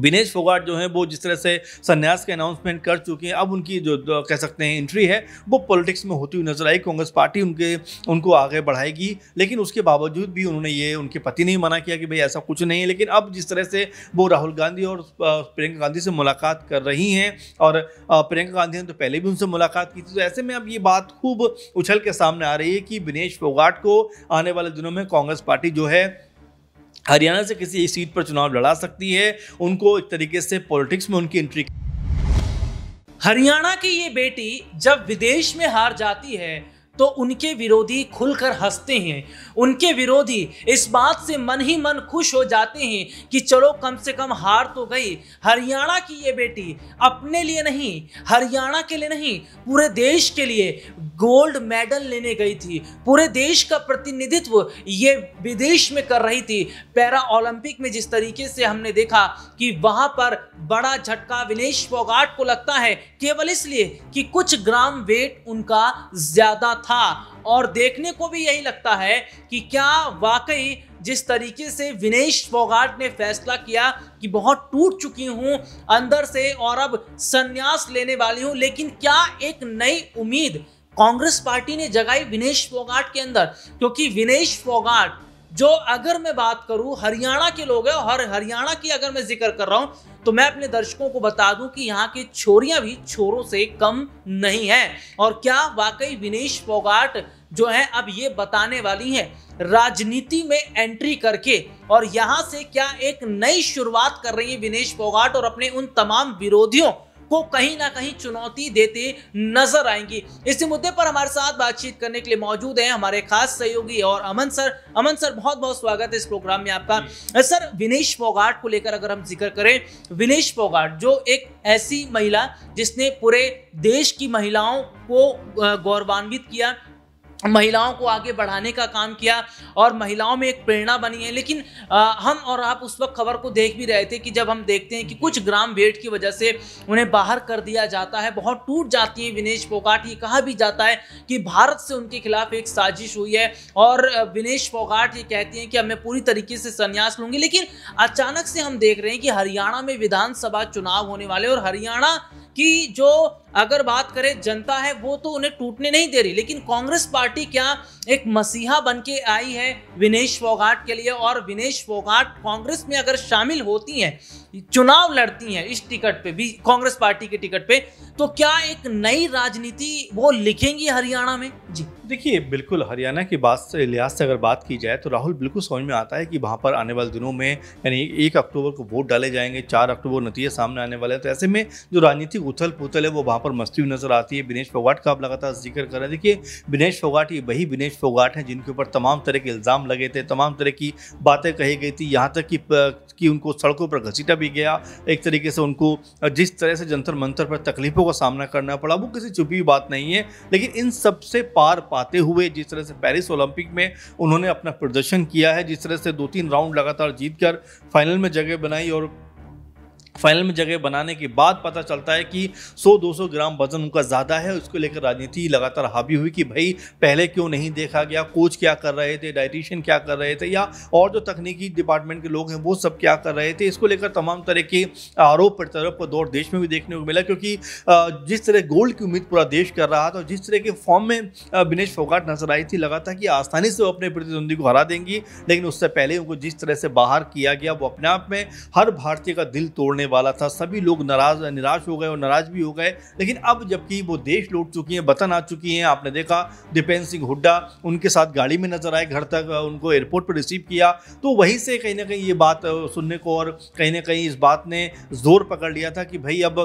विनेश फोगाट जो है वो जिस तरह से संन्यास के अनाउंसमेंट कर चुके हैं अब उनकी जो कह सकते हैं एंट्री है वो पॉलिटिक्स में होती हुई नजर आई कांग्रेस पार्टी उनके उनको आगे बढ़ाएगी लेकिन उसके बावजूद भी उन्होंने ये उनके पति ने मना किया कि भाई ऐसा कुछ नहीं है लेकिन अब जिस तरह से वो राहुल गांधी और प्रियंका गांधी से मुलाकात कर रही हैं और प्रियंका गांधी ने तो पहले भी उनसे मुलाकात की थी तो ऐसे में अब ये बात खूब उछल के सामने आ रही है कि विनेश फोगाट को आने वाले दिनों में कांग्रेस पार्टी जो है हरियाणा से किसी सीट पर चुनाव लड़ा सकती है उनको एक तरीके से पॉलिटिक्स में उनकी एंट्री हरियाणा की ये बेटी जब विदेश में हार जाती है तो उनके विरोधी खुलकर हंसते हैं उनके विरोधी इस बात से मन ही मन खुश हो जाते हैं कि चलो कम से कम हार तो गई हरियाणा की ये बेटी अपने लिए नहीं हरियाणा के लिए नहीं पूरे देश के लिए गोल्ड मेडल लेने गई थी पूरे देश का प्रतिनिधित्व ये विदेश में कर रही थी पैरा ओलंपिक में जिस तरीके से हमने देखा कि वहाँ पर बड़ा झटका विनेश फोगाट को लगता है केवल इसलिए कि कुछ ग्राम वेट उनका ज़्यादा था और देखने को भी यही लगता है कि क्या वाकई जिस तरीके से विनेश फोगाट ने फैसला किया कि बहुत टूट चुकी हूँ अंदर से और अब संन्यास लेने वाली हूँ लेकिन क्या एक नई उम्मीद कांग्रेस पार्टी ने जगाई विनेश फोगाट के अंदर क्योंकि विनेश फोगाट जो अगर मैं बात करूं हरियाणा के लोग हैं और हरियाणा की अगर मैं जिक्र कर रहा हूं तो मैं अपने दर्शकों को बता दूं कि यहाँ की छोरियां भी छोरों से कम नहीं है और क्या वाकई विनेश फोगाट जो है अब ये बताने वाली हैं राजनीति में एंट्री करके और यहाँ से क्या एक नई शुरुआत कर रही है विनेश फोगाट और अपने उन तमाम विरोधियों को कहीं ना कहीं चुनौती देते नजर आएंगी इसी मुद्दे पर हमारे साथ बातचीत करने के लिए मौजूद हैं हमारे खास सहयोगी और अमन सर अमन सर बहुत बहुत स्वागत है इस प्रोग्राम में आपका सर विनेश फोगाट को लेकर अगर हम जिक्र करें विनेश फोगाट जो एक ऐसी महिला जिसने पूरे देश की महिलाओं को गौरवान्वित किया महिलाओं को आगे बढ़ाने का काम किया और महिलाओं में एक प्रेरणा बनी है लेकिन आ, हम और आप उस वक्त खबर को देख भी रहे थे कि जब हम देखते हैं कि कुछ ग्राम भेंट की वजह से उन्हें बाहर कर दिया जाता है बहुत टूट जाती है विनेश फोगाट ये कहा भी जाता है कि भारत से उनके खिलाफ एक साजिश हुई है और विनेश फोगाट ये कहती हैं कि अब मैं पूरी तरीके से संन्यास लूँगी लेकिन अचानक से हम देख रहे हैं कि हरियाणा में विधानसभा चुनाव होने वाले और हरियाणा की जो अगर बात करें जनता है वो तो उन्हें टूटने नहीं दे रही लेकिन कांग्रेस पार्टी क्या एक मसीहा बन के आई है विनेश फोगाट के लिए और विनेश फोगाट कांग्रेस में अगर शामिल होती हैं चुनाव लड़ती हैं इस टिकट पे भी कांग्रेस पार्टी के टिकट पे तो क्या एक नई राजनीति वो लिखेंगी हरियाणा में जी देखिए बिल्कुल हरियाणा की बात से लिहाज से अगर बात की जाए तो राहुल बिल्कुल समझ में आता है कि वहाँ पर आने वाले दिनों में यानी एक अक्टूबर को वोट डाले जाएंगे चार अक्टूबर नतीजे सामने आने वाले हैं तो ऐसे में जो राजनीतिक उथल पुथल है वो वहाँ पर मस्ती नजर आती है बिनेश फोगाट का आप लगातार जिक्र कर रहे हैं देखिए बिनेश फोगाट ये वही बिनेश फोगाट हैं जिनके ऊपर तमाम तरह के इल्ज़ाम लगे थे तमाम तरह की बातें कही गई थी यहाँ तक कि कि उनको सड़कों पर घसीटा भी गया एक तरीके से उनको जिस तरह से जंतर मंतर पर तकलीफ़ों का सामना करना पड़ा वो किसी छुपी बात नहीं है लेकिन इन सबसे पार पाते हुए जिस तरह से पेरिस ओलंपिक में उन्होंने अपना प्रदर्शन किया है जिस तरह से दो तीन राउंड लगातार जीत कर फाइनल में जगह बनाई और फाइनल में जगह बनाने के बाद पता चलता है कि 100-200 ग्राम वजन उनका ज़्यादा है उसको लेकर राजनीति लगातार हावी हुई कि भाई पहले क्यों नहीं देखा गया कोच क्या कर रहे थे डाइटिशियन क्या कर रहे थे या और जो तकनीकी डिपार्टमेंट के लोग हैं वो सब क्या कर रहे थे इसको लेकर तमाम तरह के आरोप प्रत्यारोप का दौर देश में भी देखने को मिला क्योंकि जिस तरह गोल्ड की उम्मीद पूरा देश कर रहा था और जिस तरह के फॉर्म में विनेश फोगाट नजर आई थी लगा था कि आसानी से वो अपने प्रतिद्वंदी को हरा देंगी लेकिन उससे पहले उनको जिस तरह से बाहर किया गया वो अपने आप में हर भारतीय का दिल तोड़ने होने वाला था सभी लोग नाराज निराश हो गए और नाराज भी हो गए लेकिन अब जबकि वो देश लौट चुकी हैं वतन आ चुकी हैं आपने देखा दीपेंद्र सिंह हुड्डा उनके साथ गाड़ी में नजर आए घर तक उनको एयरपोर्ट पर रिसीव किया तो वहीं से कहीं ना कहीं ये बात सुनने को और कहीं ना कहीं इस बात ने जोर पकड़ लिया था कि भाई अब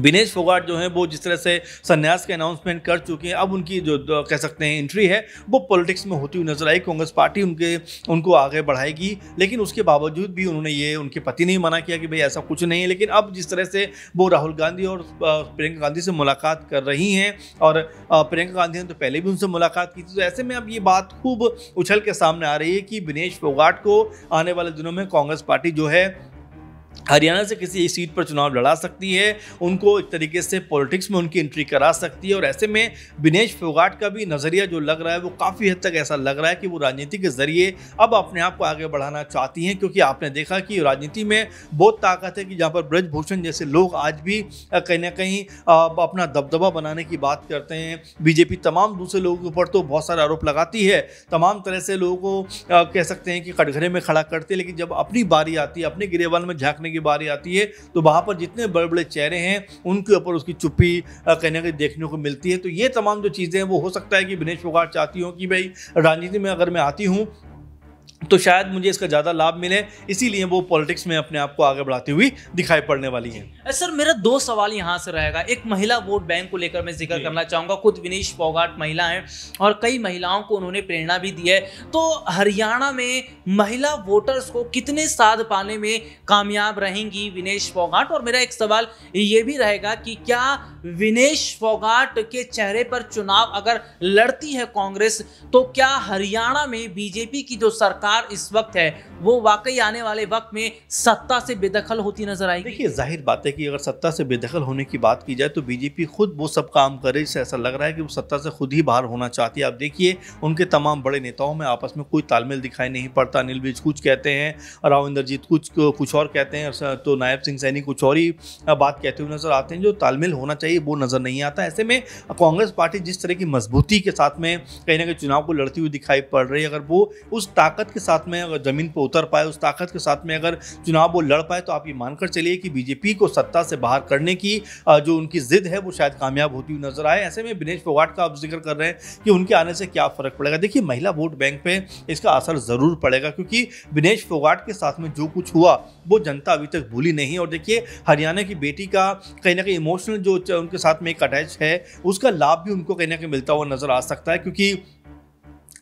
विनेश फोगाट जो है वो जिस तरह से संन्यास के अनाउंसमेंट कर चुके हैं अब उनकी जो कह सकते हैं एंट्री है वो पॉलिटिक्स में होती हुई नजर आई कांग्रेस पार्टी उनके उनको आगे बढ़ाएगी लेकिन उसके बावजूद भी उन्होंने ये उनके पति ने मना किया कि भाई ऐसा कुछ नहीं है लेकिन अब जिस तरह से वो राहुल गांधी और प्रियंका गांधी से मुलाकात कर रही हैं और प्रियंका गांधी ने तो पहले भी उनसे मुलाकात की थी तो ऐसे में अब ये बात खूब उछल के सामने आ रही है कि विनेश फोगाट को आने वाले दिनों में कांग्रेस पार्टी जो है हरियाणा से किसी सीट पर चुनाव लड़ा सकती है उनको एक तरीके से पॉलिटिक्स में उनकी एंट्री करा सकती है और ऐसे में विनेश फोगाट का भी नज़रिया जो लग रहा है वो काफ़ी हद तक ऐसा लग रहा है कि वो राजनीति के ज़रिए अब अपने आप को आगे बढ़ाना चाहती हैं क्योंकि आपने देखा कि राजनीति में बहुत ताकत है कि जहाँ पर ब्रजभूषण जैसे लोग आज भी कहीं ना कहीं अपना दबदबा बनाने की बात करते हैं बीजेपी तमाम दूसरे लोगों के ऊपर तो बहुत सारे आरोप लगाती है तमाम तरह से लोगों को कह सकते हैं कि कटघरे में खड़ा करते लेकिन जब अपनी बारी आती है अपने गिरेवाल में झाँक रखने की बारी आती है तो वहाँ पर जितने बड़े बड़े चेहरे हैं उनके ऊपर उसकी चुप्पी कहने के देखने को मिलती है तो ये तमाम जो चीज़ें हैं वो हो सकता है कि विनेश फोगाट चाहती हूँ कि भाई राजनीति में अगर मैं आती हूँ तो शायद मुझे इसका ज़्यादा लाभ मिले इसीलिए वो पॉलिटिक्स में अपने आप को आगे बढ़ाती हुई दिखाई पड़ने वाली है सर मेरा दो सवाल यहाँ से रहेगा एक महिला वोट बैंक को लेकर मैं जिक्र करना चाहूंगा खुद विनीश फोगाट महिला हैं और कई महिलाओं को उन्होंने प्रेरणा भी दी है तो हरियाणा में महिला वोटर्स को कितने साध पाने में कामयाब रहेंगी विनेश फोगाट और मेरा एक सवाल ये भी रहेगा कि क्या विनेश फोगाट के चेहरे पर चुनाव अगर लड़ती है कांग्रेस तो क्या हरियाणा में बीजेपी की जो सरकार सरकार इस वक्त है वो वाकई आने वाले वक्त में सत्ता से बेदखल होती नजर आएगी देखिए जाहिर बात है कि अगर सत्ता से बेदखल होने की बात की जाए तो बीजेपी खुद वो सब काम करे जिससे ऐसा लग रहा है कि वो सत्ता से खुद ही बाहर होना चाहती है आप देखिए उनके तमाम बड़े नेताओं में आपस में कोई तालमेल दिखाई नहीं पड़ता अनिल विज कुछ कहते हैं राव इंद्रजीत कुछ कुछ और कहते हैं तो नायब सिंह सैनी कुछ और ही बात कहते हुए नजर आते हैं जो तालमेल होना चाहिए वो नजर नहीं आता ऐसे में कांग्रेस पार्टी जिस तरह की मजबूती के साथ में कहीं ना कहीं चुनाव को लड़ती हुई दिखाई पड़ रही है अगर वो उस ताकत के साथ में अगर ज़मीन पर उतर पाए उस ताकत के साथ में अगर चुनाव वो लड़ पाए तो आप ये मानकर चलिए कि बीजेपी को सत्ता से बाहर करने की जो उनकी जिद है वो शायद कामयाब होती हुई नजर आए ऐसे में दिनेश फोगाट का आप जिक्र कर रहे हैं कि उनके आने से क्या फ़र्क पड़ेगा देखिए महिला वोट बैंक पर इसका असर ज़रूर पड़ेगा क्योंकि दिनेश फोगाट के साथ में जो कुछ हुआ वो जनता अभी तक भूली नहीं और देखिए हरियाणा की बेटी का कहीं ना कहीं इमोशनल जो उनके साथ में एक अटैच है उसका लाभ भी उनको कहीं ना कहीं मिलता हुआ नज़र आ सकता है क्योंकि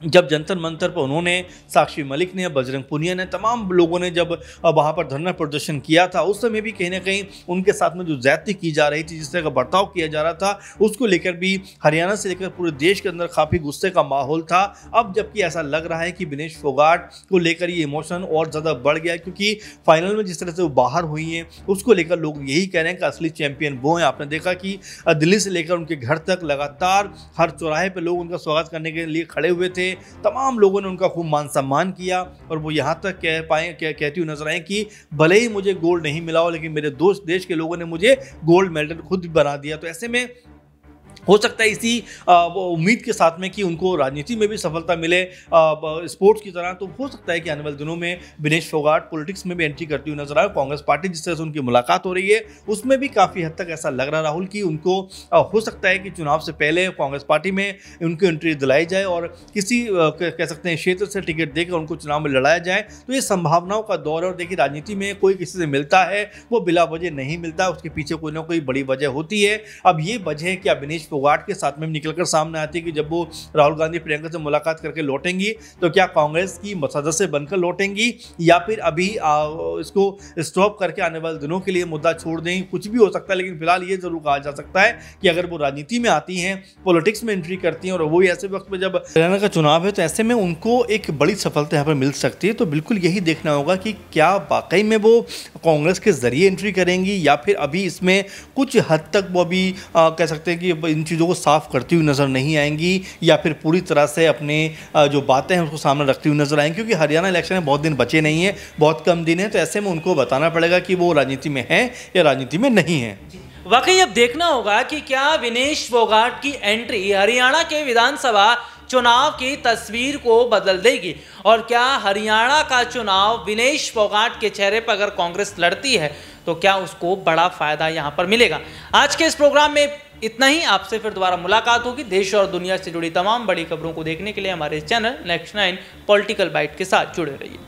जब जंतर मंतर पर उन्होंने साक्षी मलिक ने बजरंग पुनिया ने तमाम लोगों ने जब वहाँ पर धरना प्रदर्शन किया था उस समय भी कहीं ना कहीं उनके साथ में जो ज्यादती की जा रही थी जिस तरह का बर्ताव किया जा रहा था उसको लेकर भी हरियाणा से लेकर पूरे देश के अंदर काफ़ी गुस्से का माहौल था अब जबकि ऐसा लग रहा है कि विनेश फोगाट को लेकर ये इमोशन और ज़्यादा बढ़ गया क्योंकि फाइनल में जिस तरह से वो बाहर हुई हैं उसको लेकर लोग यही कह रहे हैं कि असली चैम्पियन वो हैं आपने देखा कि दिल्ली से लेकर उनके घर तक लगातार हर चौराहे पर लोग उनका स्वागत करने के लिए खड़े हुए थे तमाम लोगों ने उनका खूब मान सम्मान किया और वो यहाँ तक कह पाए कह कहती हुई नजर आए कि भले ही मुझे गोल्ड नहीं मिला हो लेकिन मेरे दोस्त देश के लोगों ने मुझे गोल्ड मेडल खुद बना दिया तो ऐसे में हो सकता है इसी उम्मीद के साथ में कि उनको राजनीति में भी सफलता मिले स्पोर्ट्स की तरह तो हो सकता है कि आने वाले दिनों में विनेश फोगाट पॉलिटिक्स में भी एंट्री करती हुई नजर आए कांग्रेस पार्टी जिस तरह से उनकी मुलाकात हो रही है उसमें भी काफ़ी हद तक ऐसा लग रहा राहुल कि उनको हो सकता है कि चुनाव से पहले कांग्रेस पार्टी में उनको एंट्री दिलाई जाए और किसी कह सकते हैं क्षेत्र से टिकट देकर उनको चुनाव में लड़ाया जाए तो ये संभावनाओं का दौर है और देखिए राजनीति में कोई किसी से मिलता है वो बिला वजह नहीं मिलता उसके पीछे कोई ना कोई बड़ी वजह होती है अब ये वजह है कि अभिनेश फोगाट के साथ में निकलकर सामने आती है कि जब वो राहुल गांधी प्रियंका से मुलाकात करके लौटेंगी तो क्या कांग्रेस की सदस्य बनकर लौटेंगी या फिर अभी आ, इसको स्टॉप करके आने वाले दिनों के लिए मुद्दा छोड़ दें कुछ भी हो सकता है लेकिन फिलहाल ये जरूर कहा जा सकता है कि अगर वो राजनीति में आती हैं पॉलिटिक्स में एंट्री करती हैं और वो ऐसे वक्त में जब हरियाणा का चुनाव है तो ऐसे में उनको एक बड़ी सफलता यहाँ पर मिल सकती है तो बिल्कुल यही देखना होगा कि क्या वाकई में वो कांग्रेस के जरिए एंट्री करेंगी या फिर अभी इसमें कुछ हद तक वो अभी कह सकते हैं कि इन चीज़ों को साफ करती हुई नज़र नहीं आएंगी या फिर पूरी तरह से अपने जो बातें हैं उसको सामने रखती हुई नज़र आएंगी क्योंकि हरियाणा इलेक्शन में बहुत दिन बचे नहीं है बहुत कम दिन है तो ऐसे में उनको बताना पड़ेगा कि वो राजनीति में हैं या राजनीति में नहीं है वाकई अब देखना होगा कि क्या विनेश फोगाट की एंट्री हरियाणा के विधानसभा चुनाव की तस्वीर को बदल देगी और क्या हरियाणा का चुनाव विनेश फोगाट के चेहरे पर अगर कांग्रेस लड़ती है तो क्या उसको बड़ा फायदा यहां पर मिलेगा आज के इस प्रोग्राम में इतना ही आपसे फिर दोबारा मुलाकात होगी देश और दुनिया से जुड़ी तमाम बड़ी खबरों को देखने के लिए हमारे channel next nine political bite के साथ जुड़े रहिए